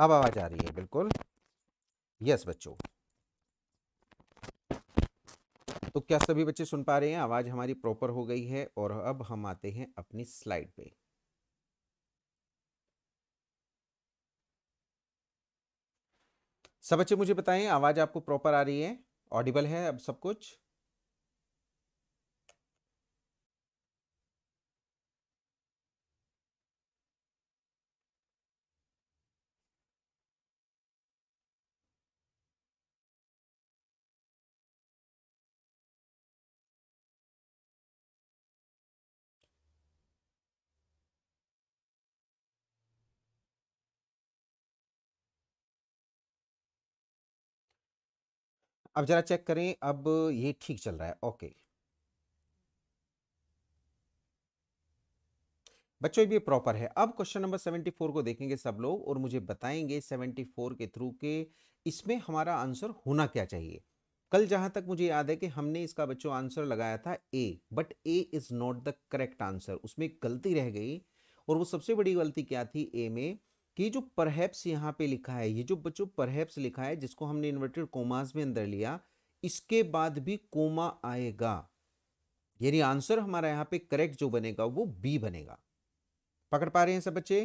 अब आवाज़ आ रही है बिल्कुल यस बच्चों तो क्या सभी बच्चे सुन पा रहे हैं आवाज़ हमारी प्रॉपर हो गई है और अब हम आते हैं अपनी स्लाइड पे सब बच्चे मुझे बताएं आवाज़ आपको प्रॉपर आ रही है ऑडिबल है अब सब कुछ अब जरा चेक करें अब ये ठीक चल रहा है ओके बच्चों ये प्रॉपर है अब क्वेश्चन नंबर सेवेंटी फोर को देखेंगे सब लोग और मुझे बताएंगे सेवेंटी फोर के थ्रू के इसमें हमारा आंसर होना क्या चाहिए कल जहां तक मुझे याद है कि हमने इसका बच्चों आंसर लगाया था A but A is not the correct answer उसमें गलती रह गई और वो सबसे बड़ी गलती क्या थी ए में कि जो परहेप्स यहाँ पे लिखा है ये जो बच्चों परहेप्स लिखा है जिसको हमने इन्वर्टेड कोमास में अंदर लिया इसके बाद भी कोमा आएगा यानी आंसर हमारा यहाँ पे करेक्ट जो बनेगा वो बी बनेगा पकड़ पा रहे हैं सब बच्चे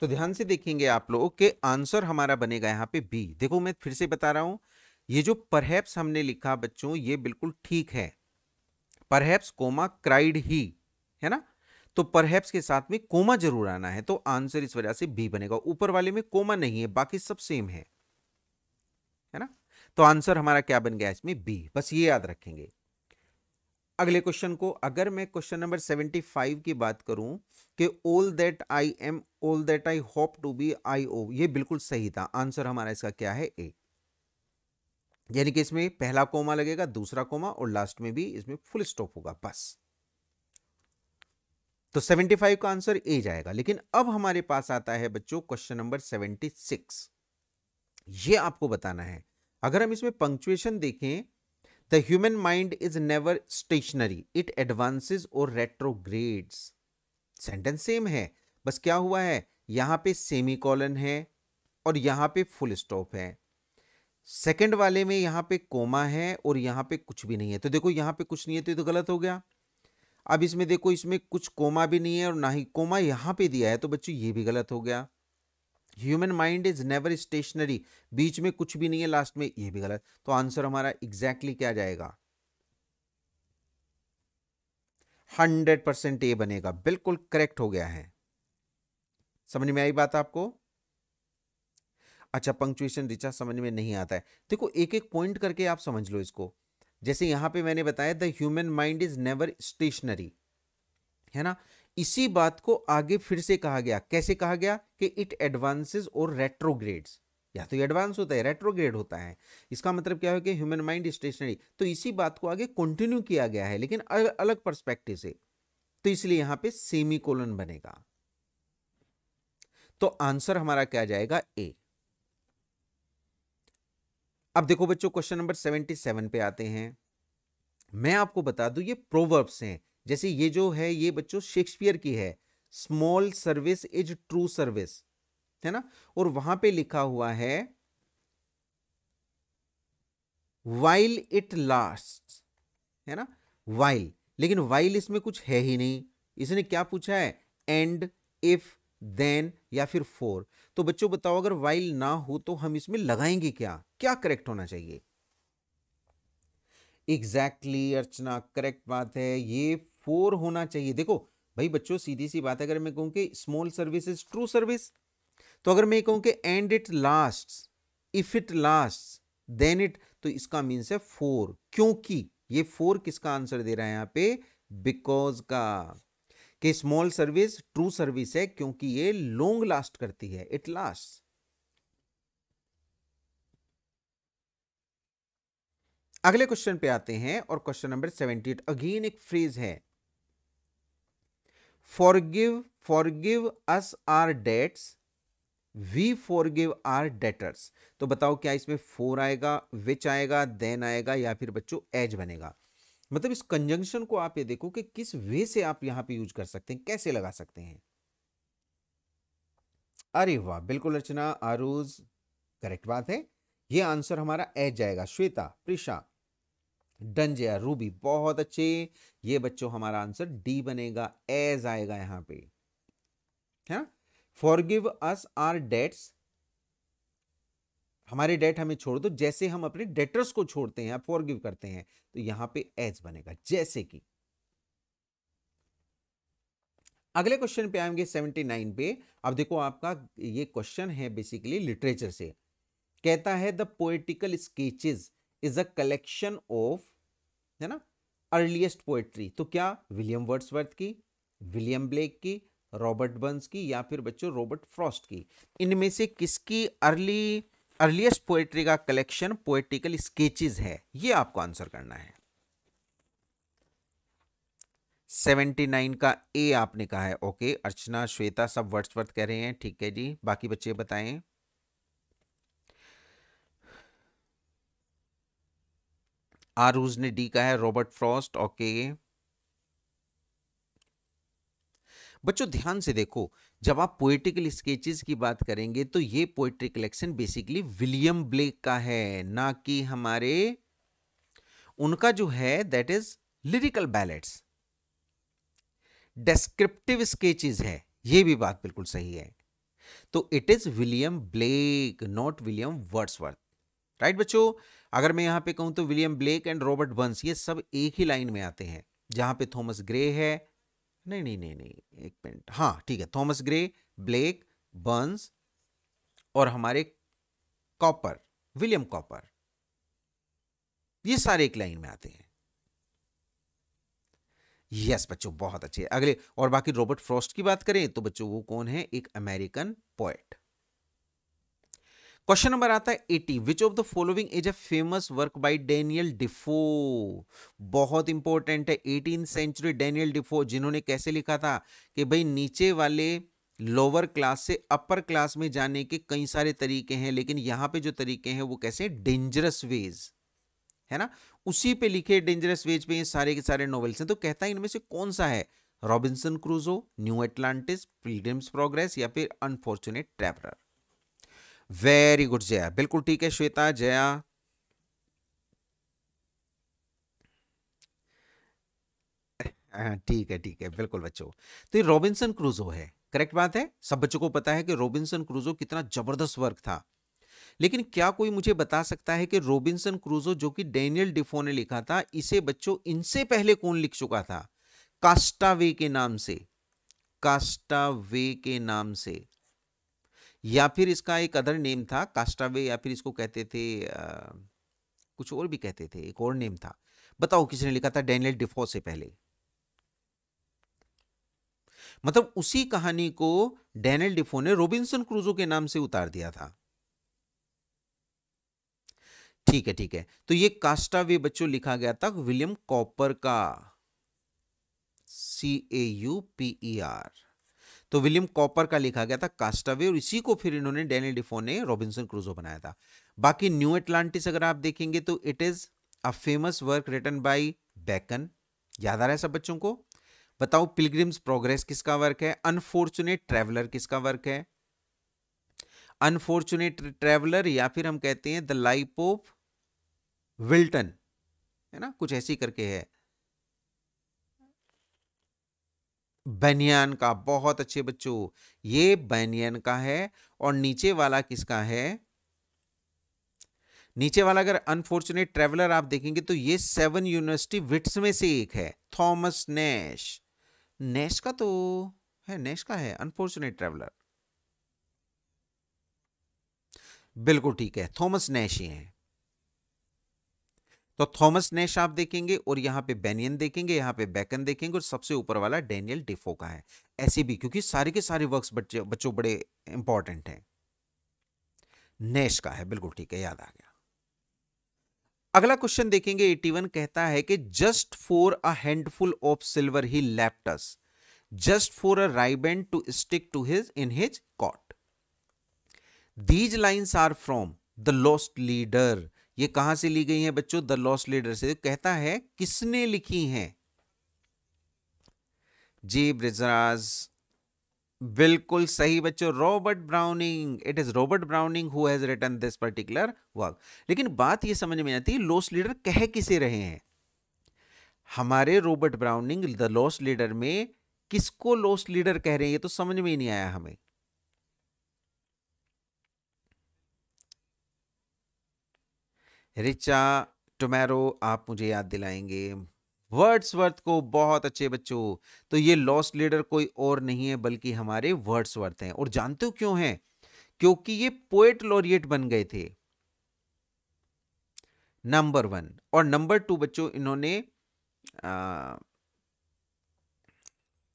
तो ध्यान से देखेंगे आप लोग के आंसर हमारा बनेगा यहां पे बी देखो मैं फिर से बता रहा हूं ये जो परहैप्स हमने लिखा बच्चों ये बिल्कुल ठीक है परहैप्स कोमा क्राइड ही है ना तो परहैप्स के साथ में कोमा जरूर आना है तो आंसर इस वजह से बी बनेगा ऊपर वाले में कोमा नहीं है बाकी सब सेम है है ना तो आंसर हमारा क्या बन गया इसमें बी बस ये याद रखेंगे अगले क्वेश्चन को अगर मैं क्वेश्चन नंबर 75 की बात करूं कि all that I am all that I hope to be I owe ये बिल्कुल सही था आंसर हमारा इसका क्या है ए यानी कि इसमें पहला कोमा लगेगा दूसरा कोमा और लास्ट में भी इसमें फुल स्टॉप होगा बस तो 75 का आंसर ए जाएगा लेकिन अब हमारे पास आता है बच्चों क्वेश्चन नंबर 76 ये आपको बताना है अगर हम इसमें पंक्चुएशन देखें the human mind is never stationary it advances और रेट्रोग्रेड्स सेंटेंस सेम है बस क्या हुआ है यहां पे कॉलन है और यहां पे फुल स्टॉप है सेकंड वाले में यहां पे कोमा है और यहां पे कुछ भी नहीं है तो देखो यहां पे कुछ नहीं है तो ये तो गलत हो गया अब इसमें देखो इसमें कुछ कोमा भी नहीं है और ना ही कोमा यहां पे दिया है तो बच्चों ये भी गलत हो गया human mind is never stationary बीच में कुछ भी नहीं है लास्ट में ये भी गलत तो आंसर हमारा एग्जैक्टली exactly क्या जाएगा हंड्रेड परसेंट ए बनेगा बिल्कुल करेक्ट हो गया है समझ में आई बात आपको अच्छा पंक्चुएशन रिचा समझ में नहीं आता है देखो एक एक पॉइंट करके आप समझ लो इसको जैसे यहां पे मैंने बताया the human mind is never stationary है ना इसी बात को आगे फिर से कहा गया कैसे कहा गया कि इट एडवांसेस और रेट्रोग्रेड्स या तो एडवांस होता है रेट्रोग्रेड होता है इसका मतलब क्या है कि ह्यूमन माइंड स्टेशनरी तो इसी बात को आगे कंटिन्यू किया गया है लेकिन अलग परस्पेक्टिव से तो इसलिए यहां पे सेमी कोलन बनेगा तो आंसर हमारा क्या जाएगा ए अब देखो बच्चों क्वेश्चन नंबर सेवेंटी सेवन पे आते हैं मैं आपको बता दूं ये प्रोवर्ब्स हैं जैसे ये जो है ये बच्चों शेक्सपियर की है small service is true service है ना और वहां पे लिखा हुआ है वाइल इट लास्ट है ना वाइल लेकिन वाइल इसमें कुछ है ही नहीं इसने क्या पूछा है एंड इफ देन या फिर फोर तो बच्चों बताओ अगर वाइल ना हो तो हम इसमें लगाएंगे क्या क्या करेक्ट होना चाहिए एग्जैक्टली exactly, अर्चना करेक्ट बात है ये फोर होना चाहिए देखो भाई बच्चों सीधी सी बात है अगर मैं कहूँ कि small service is true service तो अगर मैं कहूं कि and it last if it last then it तो इसका मीन्स है फोर क्योंकि ये फोर किसका आंसर दे रहा है यहां पे बिकॉज का कि स्मॉल सर्विस ट्रू सर्विस है क्योंकि ये लॉन्ग लास्ट करती है इट लास्ट अगले क्वेश्चन पे आते हैं और question number seventy eight again एक फ्रेज है forgive forgive us our debts we forgive our debtors तो बताओ क्या इसमें फोर आएगा विच आएगा देन आएगा या फिर बच्चों एज बनेगा मतलब इस कंजंक्शन को आप ये देखो कि किस वे से आप यहां पे यूज कर सकते हैं कैसे लगा सकते हैं अरे वाह बिल्कुल रचना आरूज करेक्ट बात है ये आंसर हमारा ए जाएगा श्वेता प्रिशा डंजया रूबी बहुत अच्छे ये बच्चों हमारा आंसर डी बनेगा एज आएगा यहां पे है ना अस आर डेट्स हमारे डेट हमें छोड़ दो जैसे हम अपने डेटर्स को छोड़ते हैं फॉर गिव करते हैं तो यहां पे एज बनेगा जैसे कि अगले क्वेश्चन पे आएंगे 79 पे अब देखो आपका ये क्वेश्चन है बेसिकली लिटरेचर से कहता है the poetical sketches is a collection of है ना अर्लीस्ट पोएट्री तो क्या विलियम वर्ड्सवर्थ की विलियम ब्लेक की रॉबर्ट बंस की या फिर बच्चों रॉबर्ट फ्रॉस्ट की इनमें से किसकी अर्ली अर्लीस्ट पोएट्री का कलेक्शन पोएटिकल स्केचेस है ये आपको आंसर करना है 79 का ए आपने कहा है ओके अर्चना श्वेता सब वर्ड्स वर्थ कह रहे हैं ठीक है जी बाकी बच्चे बताएं आरूज ने डी कहा है रॉबर्ट फ्रॉस्ट ओके बच्चों ध्यान से देखो जब आप पोइटिकल स्केचेस की बात करेंगे तो ये poetry collection basically William Blake का है ना कि हमारे उनका जो है that is lyrical ballads descriptive sketches है ये भी बात बिल्कुल सही है तो it is William Blake not William Wordsworth right बच्चों अगर मैं यहां पे कहूं तो William Blake and Robert Burns ये सब एक ही लाइन में आते हैं जहां पे थॉमस ग्रे है नहीं नहीं नहीं नहीं एक मिनट हाँ ठीक है थॉमस ग्रे ब्लेक बर्न्स और हमारे कॉपर विलियम कॉपर ये सारे एक लाइन में आते हैं यस बच्चों बहुत अच्छे अगले और बाकी रॉबर्ट फ्रॉस्ट की बात करें तो बच्चों वो कौन है एक अमेरिकन पोएट क्वेश्चन नंबर आता है eighty which of the following is a famous work by Daniel Defoe बहुत इंपॉर्टेंट है एटीन सेंचुरी डेनियल डिफो जिन्होंने कैसे लिखा था कि भाई नीचे वाले लोअर क्लास से अपर क्लास में जाने के कई सारे तरीके हैं लेकिन यहां पे जो तरीके हैं वो कैसे डेंजरस वेज है ना उसी पे लिखे डेंजरस वेज पे ये सारे के सारे नॉवेल्स हैं तो कहता है इनमें से कौन सा है रॉबिन्सन क्रूजो न्यू एटलांटिस प्रोग्रेस या फिर unfortunate traveller very good Jaya बिल्कुल ठीक है श्वेता जया हाँ, ठीक है ठीक है बिल्कुल बच्चों तो ये रॉबिन्सन क्रूजो है करेक्ट बात है सब बच्चों को पता है कि रॉबिन्सन क्रूजो कितना जबरदस्त वर्क था लेकिन क्या कोई मुझे बता सकता है कि रॉबिन्सन क्रूजो जो कि डेनियल डिफो ने लिखा था इसे बच्चों इनसे पहले कौन लिख चुका था कास्टावे के नाम से कास्टावे के नाम से या फिर इसका एक अदर नेम था कास्टावे या फिर इसको कहते थे आ, कुछ और भी कहते थे एक और नेम था बताओ किसने लिखा था डेनियल डिफो से पहले मतलब उसी कहानी को डेनियल डिफो ने रोबिन्सन क्रूजो के नाम से उतार दिया था ठीक है ठीक है तो ये कास्टावे बच्चों लिखा गया था विलियम कॉपर का C A U P E R तो विलियम कॉपर का लिखा गया था कास्टावे और इसी को फिर इन्होंने डेनी डिफो ने रॉबिन्सन क्रूजो बनाया था बाकी न्यू एटलांटिस अगर आप देखेंगे तो it is a famous work written by Bacon याद आ रहा है सब बच्चों को बताओ पिलग्रिम्स प्रोग्रेस किसका वर्क है अनफॉर्चुनेट ट्रेवलर किसका वर्क है अनफॉर्चुनेट ट्रेवलर या फिर हम कहते हैं द लाइफ ऑफ विल्टन है ना कुछ ऐसी करके है बनियान का बहुत अच्छे बच्चों ये बनियान का है और नीचे वाला किसका है नीचे वाला अगर अनफॉर्चुनेट ट्रेवलर आप देखेंगे तो ये सेवन यूनिवर्सिटी विट्स में से एक है थॉमस नेश नेश का तो है नेश का है अनफॉर्चुनेट ट्रेवलर बिल्कुल ठीक है थॉमस नेश ही है तो थॉमस नेश आप देखेंगे और यहाँ पे बेनियन देखेंगे यहाँ पे बैकन देखेंगे और सबसे ऊपर वाला डेनियल डिफो का है ऐसे भी क्योंकि सारे के सारे वर्क्स बच्चे बच्चों बड़े इंपॉर्टेंट हैं नेश का है बिल्कुल ठीक है याद आ गया अगला क्वेश्चन देखेंगे 81 कहता है कि just for a handful of silver he left us just for a riband to stick to his in his coat these lines are from the Lost Leader ये कहां से ली गई है बच्चों द लॉस्ट लीडर से कहता है किसने लिखी है जी ब्रिजराज बिल्कुल सही बच्चों Robert Browning it is Robert Browning who has written this particular work लेकिन बात यह समझ में आती है लॉस्ट लीडर कह किसे रहे हैं हमारे Robert Browning the Lost Leader में किसको लॉस्ट लीडर कह रहे हैं ये तो समझ में ही नहीं आया हमें रिचा टोमैरो आप मुझे याद दिलाएंगे वर्ड्स वर्थ को बहुत अच्छे बच्चों तो ये लॉस्ट लीडर कोई और नहीं है बल्कि हमारे वर्ड्स वर्थ हैं और जानते हो क्यों हैं क्योंकि ये पोएट लॉरिएट बन गए थे नंबर वन और नंबर टू बच्चों इन्होंने आ,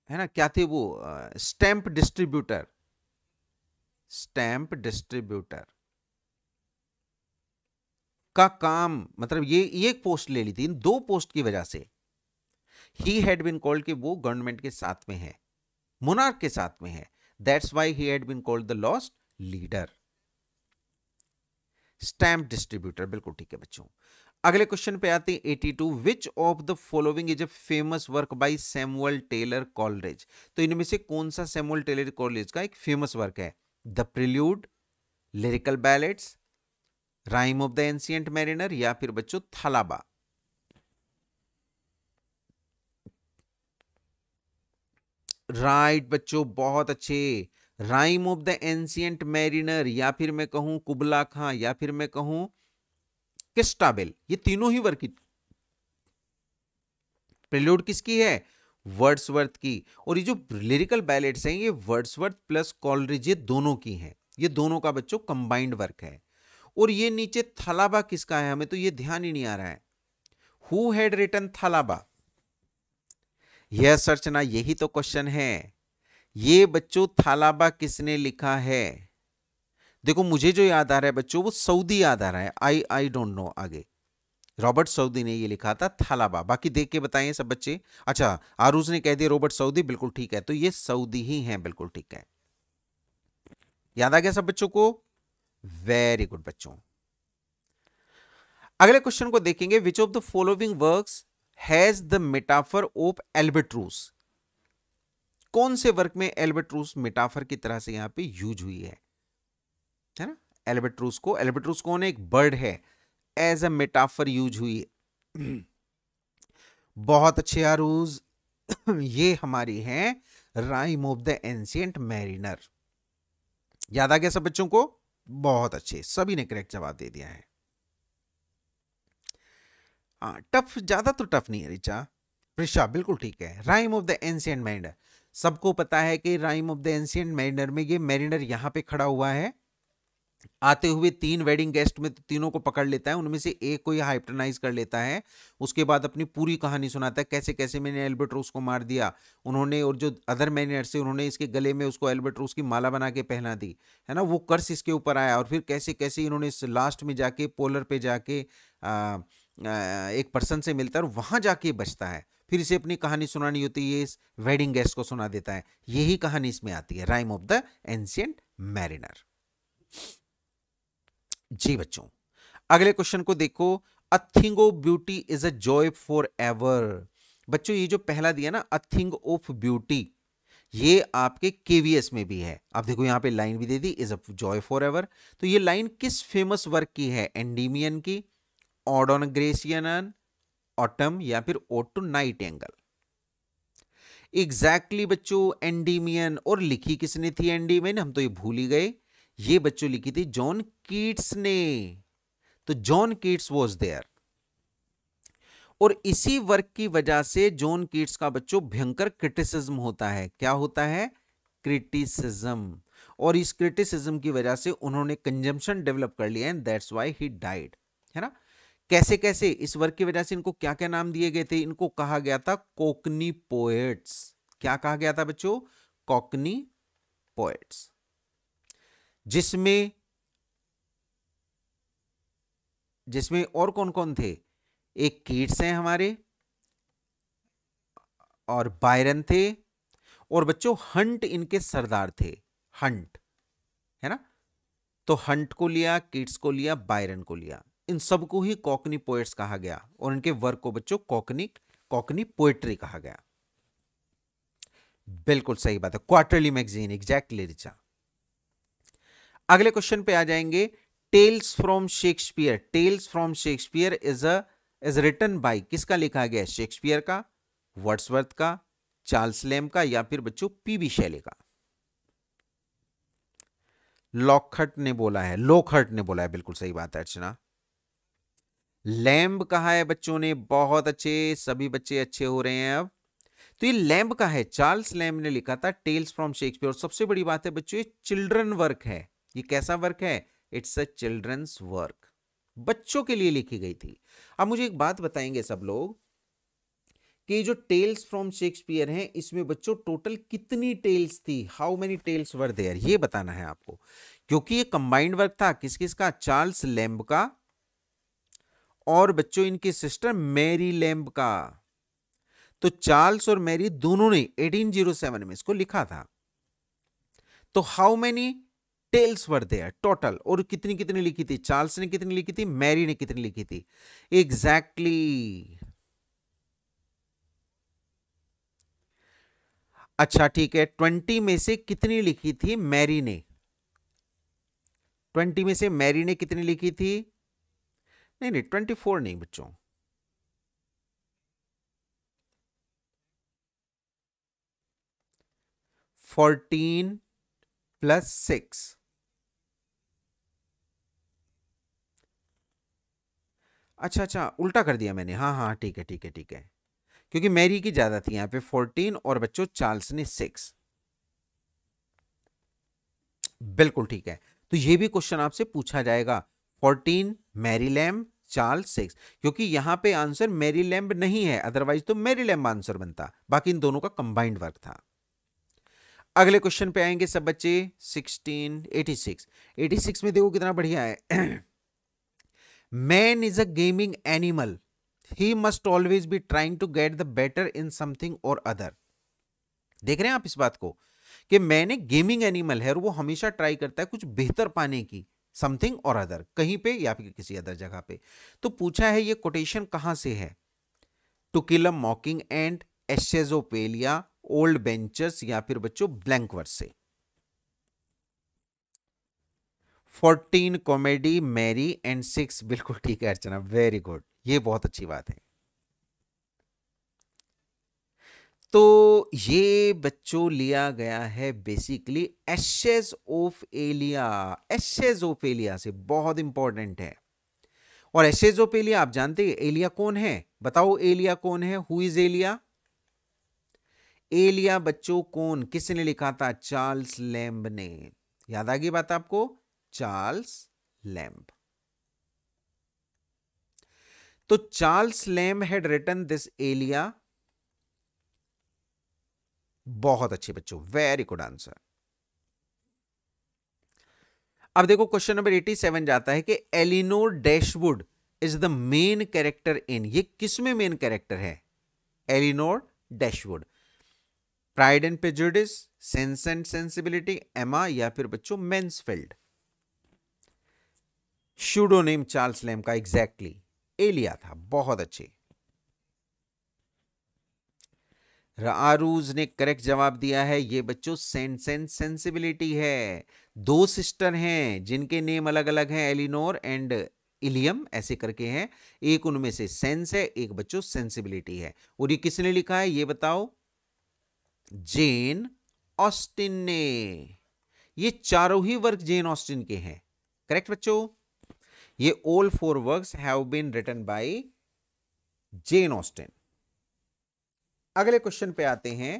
है ना क्या थे वो स्टैंप डिस्ट्रीब्यूटर स्टैंप डिस्ट्रीब्यूटर का काम मतलब ये एक पोस्ट ले ली थी इन दो पोस्ट की वजह से ही हैड बिन कॉल्ड कि वो गवर्नमेंट के साथ में है मुनार के साथ में है that's why he had been called the Lost Leader stamp distributor बिल्कुल ठीक है बच्चों अगले क्वेश्चन पे आते हैं eighty two which of the following is a famous work by Samuel Taylor Coleridge तो इनमें से कौन सा सैमुअल टेलर कॉलरेज का एक फेमस वर्क है the Prelude Lyrical Ballads Rime of the Ancient Mariner या फिर बच्चों थलाबा राइट right, बच्चों बहुत अच्छे Rime of the Ancient Mariner या फिर मैं कहूं कुबला खां या फिर मैं कहूं किस्टाबेल ये तीनों ही वर्ग की प्रिल्यूड किसकी है वर्ड्सवर्थ की और ये जो लिरिकल बैलेट्स हैं ये वर्ड्सवर्थ प्लस कॉलरिज ये दोनों की हैं ये दोनों का बच्चों कंबाइंड वर्क है और ये नीचे थलाबा किसका है हमें तो ये ध्यान ही नहीं आ रहा है हु हैड रिटन थलाबा यह संरचना यही तो क्वेश्चन है ये बच्चों थालाबा किसने लिखा है देखो मुझे जो याद आ रहा है बच्चों वो सऊदी याद आ रहा है आई आई डोंट नो आगे रॉबर्ट सऊदी ने ये लिखा था थालाबा बाकी देख के बताएं सब बच्चे अच्छा आरूज ने कह दिया रॉबर्ट सऊदी बिल्कुल ठीक है तो ये सऊदी ही हैं बिल्कुल ठीक है याद आ गया सब बच्चों को वेरी गुड बच्चों अगले क्वेश्चन को देखेंगे which of the following works has the metaphor of albatross कौन से वर्क में एल्बेट्रूस मेटाफर की तरह से यहां पे यूज हुई है है ना एल्बेट्रूस को एल्बेट्रूस कौन है एक बर्ड है एज अ मेटाफर यूज हुई है बहुत अच्छे आरूज ये हमारी है Rime of the Ancient Mariner याद आ गया सब बच्चों को बहुत अच्छे सभी ने करेक्ट जवाब दे दिया है हाँ टफ ज़्यादा तो टफ नहीं है रिचा रिशा बिल्कुल ठीक है Rime of the Ancient Mariner सबको पता है कि Rime of the Ancient Mariner में ये मैरिनर यहां पे खड़ा हुआ है आते हुए तीन वेडिंग गेस्ट में तो तीनों को पकड़ लेता है उनमें से एक को यह हाइप्टनाइज कर लेता है उसके बाद अपनी पूरी कहानी सुनाता है कैसे कैसे मैंने एल्बर्ट्रोस को मार दिया उन्होंने और जो अदर मैनियर से उन्होंने इसके गले में उसको एल्बर्ट्रोस की माला बना के पहना दी है ना वो कर्स इसके ऊपर आया और फिर कैसे कैसे इन्होंने इस लास्ट में जाके पोलर पर जाके आ, आ, एक पर्सन से मिलता है और वहाँ जाके बचता है फिर इसे अपनी कहानी सुनानी होती है ये इस वेडिंग गेस्ट को सुना देता है यही कहानी इसमें आती है Rime of the Ancient Mariner जी बच्चों अगले क्वेश्चन को देखो a thing of beauty is a joy for ever बच्चों ये जो पहला दिया ना अथिंग ऑफ ब्यूटी ये आपके केवीएस में भी है आप देखो यहां पे लाइन भी दे दी is a joy for ever तो ये लाइन किस फेमस वर्क की है एंडीमियन की ऑडोन ग्रेसियन ऑटम या फिर ode to nightingale exactly exactly बच्चों एंडीमियन और लिखी किसने थी एंडीमियन हम तो ये भूल ही गए ये बच्चों लिखी थी जॉन कीट्स ने तो जॉन कीट्स वॉज देयर और इसी वर्क की वजह से जॉन कीट्स का बच्चों भयंकर क्रिटिसिज्म होता है क्या होता है क्रिटिसिज्म और इस क्रिटिसिज्म की वजह से उन्होंने कंजम्पशन डेवलप कर लिया and that's why he died है ना कैसे कैसे इस वर्क की वजह से इनको क्या क्या नाम दिए गए थे इनको कहा गया था कोकनी पोएट्स क्या कहा गया था बच्चों कोकनी पोएट्स जिसमें जिसमें और कौन कौन थे एक कीट्स हैं हमारे और बायरन थे और बच्चों हंट इनके सरदार थे हंट है ना तो हंट को लिया किड्स को लिया बायरन को लिया इन सबको ही कॉकनी पोएट्स कहा गया और इनके वर्क को बच्चों कॉकनी कॉकनी पोएट्री कहा गया बिल्कुल सही बात है क्वार्टरली मैगजीन एग्जैक्टली रिचा अगले क्वेश्चन पे आ जाएंगे Tales from Shakespeare Tales from Shakespeare is a is written by किसका लिखा गया है शेक्सपियर का वर्ड्सवर्थ का चार्ल्स लेम का या फिर बच्चों पीबी शैली का लॉकहट ने बोला है लोकहट ने बोला है बिल्कुल सही बात है अर्चना लैम्ब कहा है बच्चों ने बहुत अच्छे सभी बच्चे अच्छे हो रहे हैं अब तो ये लैम्ब का है चार्ल्स लैम्ब ने लिखा था टेल्स फ्रॉम शेक्सपियर सबसे बड़ी बात है बच्चों ये चिल्ड्रन वर्क है ये कैसा वर्क है इट्स अ चिल्ड्रंस वर्क बच्चों के लिए लिखी गई थी अब मुझे एक बात बताएंगे सब लोग कि जो टेल्स फ्रॉम शेक्सपियर हैं इसमें बच्चों टोटल कितनी टेल्स थी how many tales were there ये बताना है आपको क्योंकि ये कंबाइंड वर्क था किस किस का चार्ल्स लैम्ब का और बच्चों इनकी सिस्टर मैरी लैम्ब का तो चार्ल्स और मैरी दोनों ने 1807 में इसको लिखा था तो how many tales were they total और कितनी कितनी लिखी थी चार्ल्स ने कितनी लिखी थी मैरी ने कितनी लिखी थी एग्जैक्टली exactly. अच्छा ठीक है ट्वेंटी में से कितनी लिखी थी मैरी ने ट्वेंटी में से मैरी ने कितनी लिखी थी नहीं नहीं ट्वेंटी फोर नहीं बच्चों फोर्टीन प्लस सिक्स अच्छा अच्छा उल्टा कर दिया मैंने हाँ हाँ ठीक है ठीक है ठीक है क्योंकि मैरी की ज़्यादा थी यहाँ पे फोर्टीन और बच्चों चार्ल्स ने सिक्स बिल्कुल ठीक है तो ये भी क्वेश्चन आपसे पूछा जाएगा fourteen Mary Lamb Charles six क्योंकि यहां पे आंसर मैरी लैम्ब नहीं है अदरवाइज तो मैरी लैम्ब आंसर बनता बाकी इन दोनों का कंबाइंड वर्क था अगले क्वेश्चन पे आएंगे सब बच्चे सिक्सटीन एटी सिक्स में देखो कितना बढ़िया है man is a gaming animal he must always be trying to get the better in something और अदर देख रहे हैं आप इस बात को कि मैन एक गेमिंग एनिमल है और वो हमेशा ट्राई करता है कुछ बेहतर पाने की समथिंग और अदर कहीं पे या फिर किसी अदर जगह पे तो पूछा है ये कोटेशन कहां से है to kill a mocking and essays of Elia old benchers या फिर बच्चों वर्स से fourteen comedy Mary and six बिल्कुल ठीक है अर्चना वेरी गुड ये बहुत अच्छी बात है तो ये बच्चों लिया गया है basically essays of Elia essays of Elia से बहुत इंपॉर्टेंट है और एशेज ऑफ एलिया आप जानते हैं एलिया कौन है बताओ एलिया कौन है हु इज एलिया एलिया बच्चों कौन किसने लिखा था चार्ल्स लैम्ब ने याद आ गई बात आपको चार्ल्स लैम्ब तो Charles Lamb had written this Elia बहुत अच्छे बच्चों वेरी गुड आंसर अब देखो क्वेश्चन नंबर 87 जाता है कि Elinor Dashwood is the main character in ये किस में मेन कैरेक्टर है Elinor Dashwood Pride and Prejudice Sense and Sensibility Emma या फिर बच्चों मेन्सफील्ड नेम चार्ल्स लैम का एग्जैक्टली exactly, एलिया था बहुत अच्छे आरूज ने करेक्ट जवाब दिया है ये बच्चों सेंस एंड सेंसिबिलिटी है दो सिस्टर हैं जिनके नेम अलग अलग हैं एलिनोर एंड इलियम ऐसे करके हैं एक उनमें से सेंस है एक बच्चों सेंसिबिलिटी है और ये किसने लिखा है ये बताओ जेन ऑस्टिन ने ये चारों ही वर्क जेन ऑस्टिन के हैं करेक्ट बच्चों ये all four works have been written by Jane Austen अगले क्वेश्चन पे आते हैं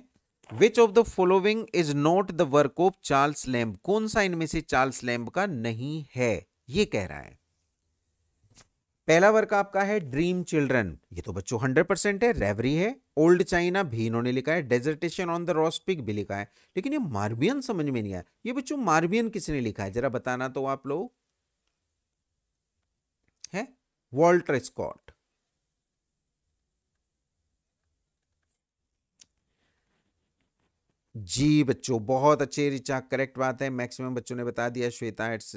which of the following is not the work of Charles Lamb कौन सा इनमें से चार्ल्स लैम्ब का नहीं है ये कह रहा है पहला वर्क आपका है ड्रीम चिल्ड्रन ये तो बच्चों हंड्रेड परसेंट है रेवरी है ओल्ड चाइना भी इन्होंने लिखा है डेजर्टेशन ऑन द रॉस्पिक भी लिखा है लेकिन ये मार्बियन समझ में नहीं आया ये बच्चों मार्बियन किसने लिखा है जरा बताना तो आप लोग है वॉल्टर स्कॉट जी बच्चों बहुत अच्छे रिचा करेक्ट बात है मैक्सिमम बच्चों ने बता दिया श्वेता इट्स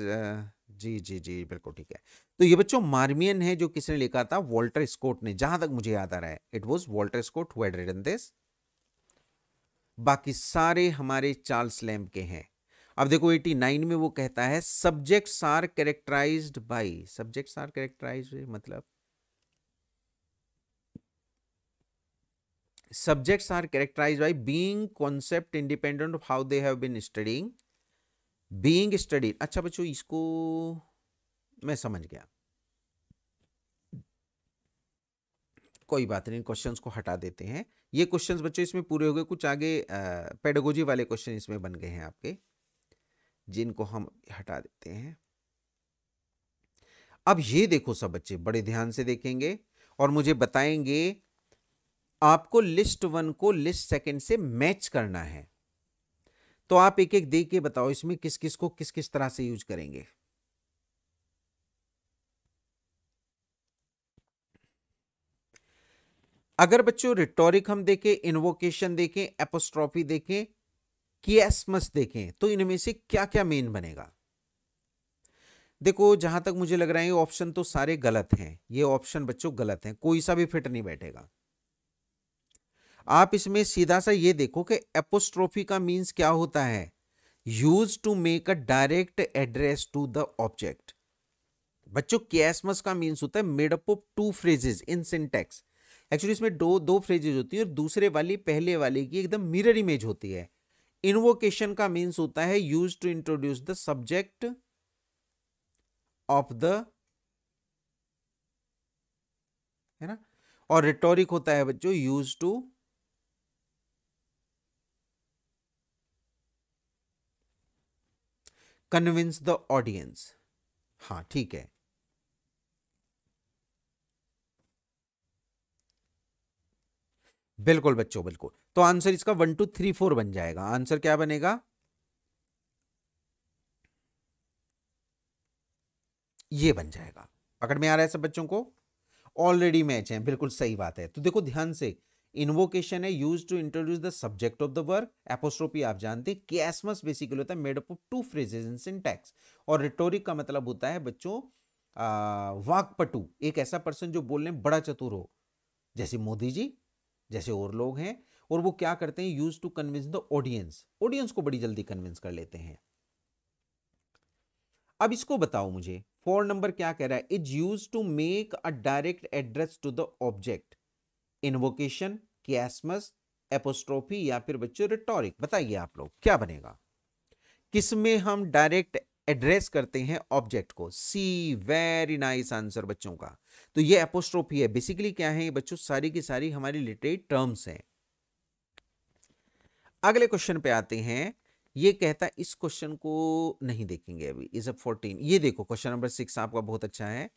जी जी जी बिल्कुल ठीक है तो ये बच्चों मार्मियन है जो किसने लिखा था वॉल्टर स्कॉट ने जहां तक मुझे याद आ रहा है इट वॉज वॉल्टर स्कॉट हुआ दिस बाकी सारे हमारे चार्ल्स लैम्ब के हैं अब देखो 89 में वो कहता है subjects are characterized by subjects are characterized मतलब subjects are characterized by being concept independent of how they have been studying being studied अच्छा बच्चों इसको मैं समझ गया कोई बात नहीं क्वेश्चंस को हटा देते हैं ये क्वेश्चंस बच्चों इसमें पूरे हो गए कुछ आगे पेडोगोजी वाले क्वेश्चन इसमें बन गए हैं आपके जिनको हम हटा देते हैं अब ये देखो सब बच्चे बड़े ध्यान से देखेंगे और मुझे बताएंगे आपको लिस्ट वन को लिस्ट सेकंड से मैच करना है तो आप एक एक देख के बताओ इसमें किस किस को किस किस तरह से यूज करेंगे अगर बच्चों रिटोरिक हम देखें इन्वोकेशन देखें एपोस्ट्रॉफी देखें कीएसमस देखें तो इनमें से क्या क्या मेन बनेगा देखो जहां तक मुझे लग रहा है ऑप्शन तो सारे गलत हैं ये ऑप्शन बच्चों गलत हैं कोई सा भी फिट नहीं बैठेगा आप इसमें सीधा सा ये देखो कि एपोस्ट्रोफी का मींस क्या होता है use to make a direct address to the object बच्चों कैसमस का मीन्स होता है made up of two phrases in syntax actually इसमें दो दो फ्रेजेज होती है और दूसरे वाली पहले वाले की एकदम मिरर इमेज होती है इन्वोकेशन का मीन्स होता है use to introduce the subject of the है ना और रिटोरिक होता है बच्चों use to convince the audience हाँ ठीक है बिल्कुल बच्चों बिल्कुल तो आंसर इसका वन टू थ्री फोर बन जाएगा आंसर क्या बनेगा ये बन जाएगा पकड़ में आ रहा है सब बच्चों को ऑलरेडी मैच है बिल्कुल सही बात है तो देखो ध्यान से इन्वोकेशन है use to introduce the subject of the work apostrophe आप जानते हैं कैसमस बेसिकली होता है made up of two phrases in syntax और रिटोरिक का मतलब होता है बच्चों वाकपटू एक ऐसा पर्सन जो बोलने बड़ा चतुर हो जैसे मोदी जी जैसे और लोग हैं और वो क्या करते हैं use to convince the audience audience को बड़ी जल्दी कन्विंस कर लेते हैं अब इसको बताओ मुझे फोर नंबर क्या कह रहा है is use to make a direct address to the object invocation chiasmus apostrophe या फिर बच्चों रिटोरिक बताइए आप लोग क्या बनेगा किसमें हम डायरेक्ट एड्रेस करते हैं ऑब्जेक्ट को सी वेरी नाइस आंसर बच्चों का तो ये एपोस्ट्रोफी है बेसिकली क्या है ये बच्चों सारी की सारी हमारी लिटरेट टर्म्स हैं अगले क्वेश्चन पे आते हैं ये कहता है इस क्वेश्चन को नहीं देखेंगे अभी इज अ फोर्टीन ये देखो क्वेश्चन नंबर सिक्स आपका बहुत अच्छा है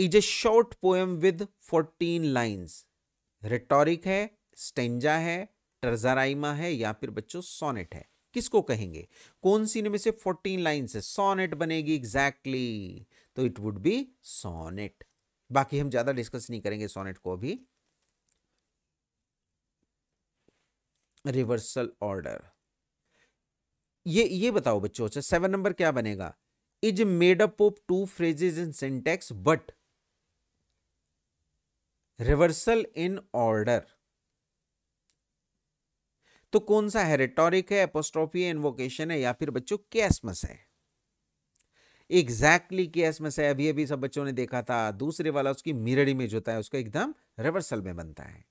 is a short poem with fourteen lines rhetoric है स्टेंजा है टर्जाराइमा है या फिर बच्चों सोनेट है किसको कहेंगे कौन सी इनमें से फोर्टीन लाइन है सोनेट बनेगी एग्जैक्टली exactly. तो इट वुड बी सोनेट बाकी हम ज्यादा डिस्कस नहीं करेंगे सोनेट को अभी रिवर्सल ऑर्डर ये ये बताओ बच्चों अच्छा सेवन नंबर क्या बनेगा is made up of two phrases in syntax but reversal in order तो कौन सा है रेटोरिक है एपोस्ट्रॉफी है इन्वोकेशन है या फिर बच्चों कैसमस है एग्जैक्टली कैसमस है अभी अभी सब बच्चों ने देखा था दूसरे वाला उसकी मिरर इमेज होता है उसका एकदम रिवर्सल में बनता है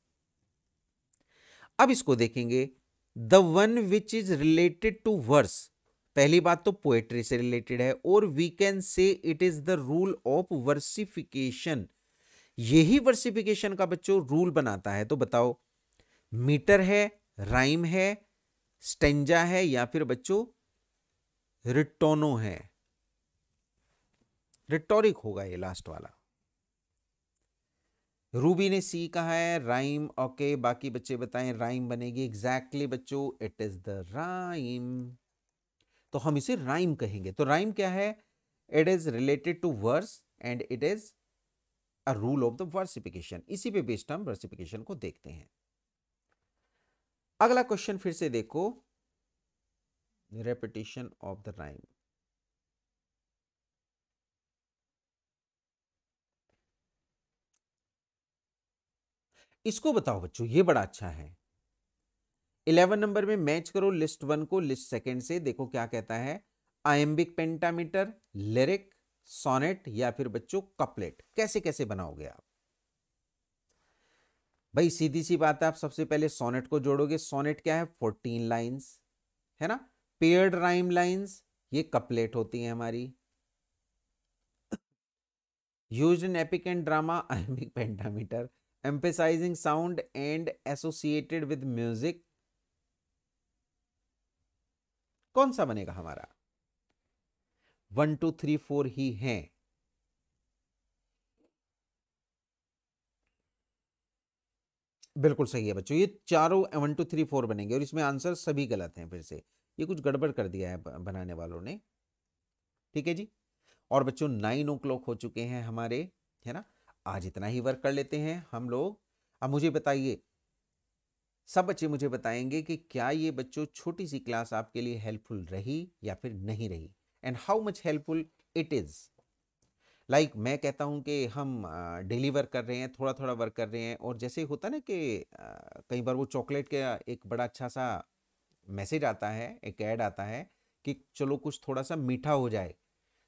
अब इसको देखेंगे the one which is related to verse पहली बात तो पोएट्री से रिलेटेड है और we can say it is the rule of versification यही वर्सिफिकेशन का बच्चों रूल बनाता है तो बताओ मीटर है राइम है स्टेंजा है या फिर बच्चों रिटोनो है रिटोरिक होगा ये लास्ट वाला रूबी ने सी कहा है राइम ओके बाकी बच्चे बताएं राइम बनेगी एग्जैक्टली बच्चों इट इज द राइम तो हम इसे राइम कहेंगे तो राइम क्या है it is related to verse and it is a rule of the versification इसी पे बेस्ड हम वर्सिफिकेशन को देखते हैं अगला क्वेश्चन फिर से देखो रेपिटेशन ऑफ द राइम इसको बताओ बच्चों ये बड़ा अच्छा है इलेवन नंबर में मैच करो लिस्ट वन को लिस्ट सेकंड से देखो क्या कहता है आयम्बिक पेंटामीटर लिरिक सोनेट या फिर बच्चों कपलेट कैसे कैसे बनाओगे आप भाई सीधी सी बात है आप सबसे पहले सोनेट को जोड़ोगे सोनेट क्या है फोर्टीन लाइन्स है ना पेयर्ड राइम लाइन्स ये कपलेट होती है हमारी use in epic and drama iambic pentameter emphasizing sound and associated with music कौन सा बनेगा हमारा वन टू थ्री फोर ही हैं बिल्कुल सही है बच्चों ये चारों वन टू थ्री फोर बनेंगे और इसमें आंसर सभी गलत हैं फिर से ये कुछ गड़बड़ कर दिया है बनाने वालों ने ठीक है जी और बच्चों नाइन ओ क्लॉक हो चुके हैं हमारे है ना आज इतना ही वर्क कर लेते हैं हम लोग अब मुझे बताइए सब बच्चे मुझे बताएंगे कि क्या ये बच्चों छोटी सी क्लास आपके लिए हेल्पफुल रही या फिर नहीं रही and how much helpful it is like like, मैं कहता हूँ कि हम डेली वर्क कर रहे हैं थोड़ा थोड़ा वर्क कर रहे हैं और जैसे होता ना कि कई बार वो चॉकलेट का एक बड़ा अच्छा सा मैसेज आता है एक ऐड आता है कि चलो कुछ थोड़ा सा मीठा हो जाए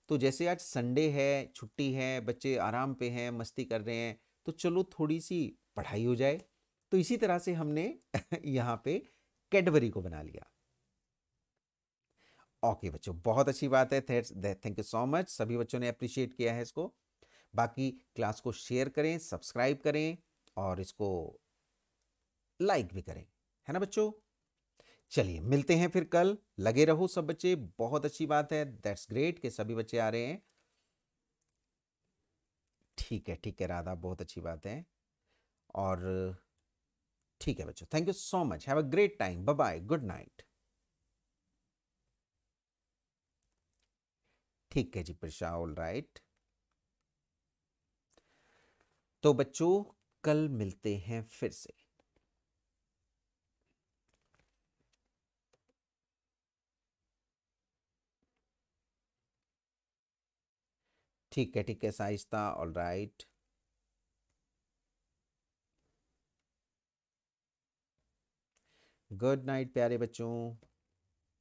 तो जैसे आज संडे है छुट्टी है बच्चे आराम पे हैं मस्ती कर रहे हैं तो चलो थोड़ी सी पढ़ाई हो जाए तो इसी तरह से हमने यहाँ पे कैडबरी को बना लिया ओके बच्चों बहुत अच्छी बात है थैंक यू सो मच सभी बच्चों ने अप्रिशिएट किया है इसको बाकी क्लास को शेयर करें सब्सक्राइब करें और इसको लाइक भी करें है ना बच्चों चलिए मिलते हैं फिर कल लगे रहो सब बच्चे बहुत अच्छी बात है दैट्स ग्रेट के सभी बच्चे आ रहे हैं ठीक है ठीक है राधा बहुत अच्छी बात है और ठीक है बच्चों thank you so much have a great time bye good night ठीक है जी प्रशा ऑल राइट तो बच्चों कल मिलते हैं फिर से ठीक है ठीक है Shaista all right good night प्यारे बच्चों